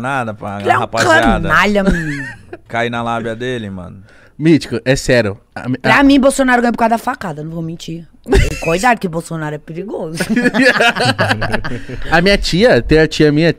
nada pra é um rapaziada. Canalha, Cai na lábia dele, mano. Mítico, é sério. A, a... Pra mim, Bolsonaro ganha por causa da facada, não vou mentir. Cuidado que Bolsonaro é perigoso. a minha tia, tem a tia minha.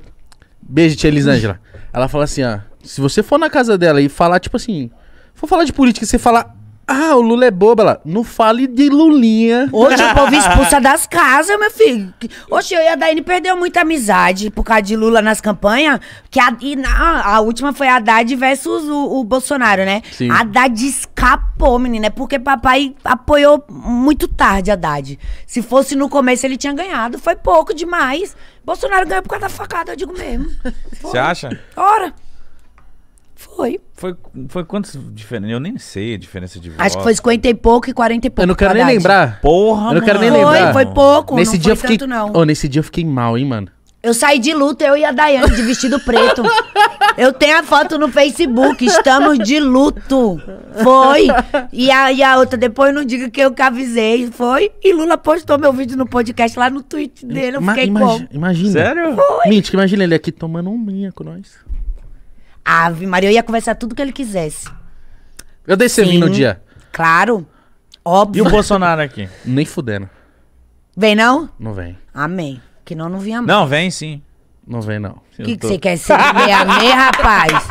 Beijo, tia Elisângela. Ela fala assim, ó. Se você for na casa dela e falar, tipo assim. For falar de política e você falar ah, o Lula é boba lá. Não fale de Lulinha. Hoje o povo expulsa das casas, meu filho. Hoje eu e a Daine perdeu muita amizade por causa de Lula nas campanhas. Que a, na, a última foi a Haddad versus o, o Bolsonaro, né? Sim. A Haddad escapou, menina. É porque papai apoiou muito tarde a Haddad. Se fosse no começo, ele tinha ganhado. Foi pouco demais. Bolsonaro ganhou por causa da facada, eu digo mesmo. Você acha? Ora. Foi. Foi, foi quantos diferentes? Eu nem sei a diferença de voto. Acho que foi 50 e pouco e 40 e pouco. Eu não quero nem lembrar. Porra, Eu não quero nem mano. lembrar. Foi, foi pouco. Nesse não dia eu fiquei... tanto, não. Oh, nesse dia eu fiquei mal, hein, mano. Eu saí de luto, eu e a Dayane, de vestido preto. eu tenho a foto no Facebook, estamos de luto. Foi. E a, e a outra, depois não diga que eu que avisei. Foi. E Lula postou meu vídeo no podcast lá no tweet dele. Eu fiquei Ima, Imagina. Sério? Foi. Mítico, imagina ele aqui tomando um minha com nós. Ave Maria, eu ia conversar tudo que ele quisesse. Eu dei semin no dia. Claro. Óbvio. E o Bolsonaro aqui? Nem fudendo. Vem não? Não vem. Amém. Que não, não vinha mais. Não, vem sim. Não vem não. O que, você quer ser? Amém, rapaz?